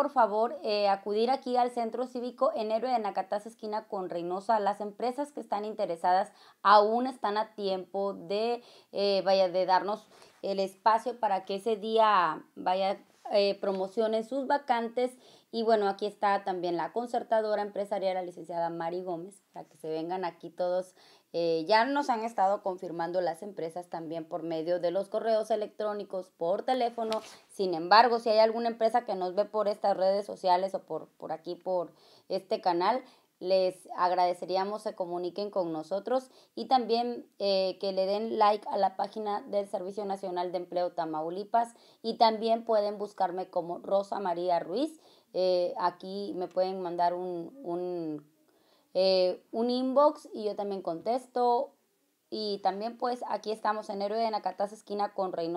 por favor eh, acudir aquí al Centro Cívico en Héroe de Nacataz esquina con Reynosa. Las empresas que están interesadas aún están a tiempo de, eh, vaya, de darnos el espacio para que ese día vaya eh, promocionen sus vacantes. Y bueno, aquí está también la concertadora empresarial, la licenciada Mari Gómez, para que se vengan aquí todos. Eh, ya nos han estado confirmando las empresas también por medio de los correos electrónicos, por teléfono. Sin embargo, si hay alguna empresa que nos ve por estas redes sociales o por, por aquí, por este canal, les agradeceríamos se comuniquen con nosotros y también eh, que le den like a la página del Servicio Nacional de Empleo Tamaulipas y también pueden buscarme como Rosa María Ruiz. Eh, aquí me pueden mandar un, un, eh, un, inbox y yo también contesto. Y también pues aquí estamos en Héroe de Esquina con Reino.